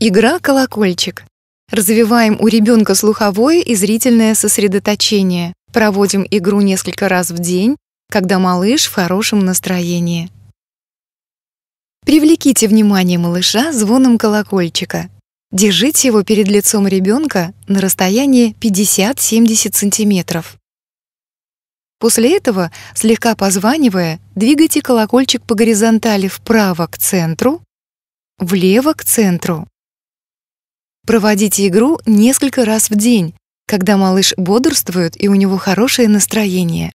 Игра «Колокольчик». Развиваем у ребенка слуховое и зрительное сосредоточение. Проводим игру несколько раз в день, когда малыш в хорошем настроении. Привлеките внимание малыша звоном колокольчика. Держите его перед лицом ребенка на расстоянии 50-70 сантиметров. После этого, слегка позванивая, двигайте колокольчик по горизонтали вправо к центру, влево к центру Проводите игру несколько раз в день, когда малыш бодрствует и у него хорошее настроение.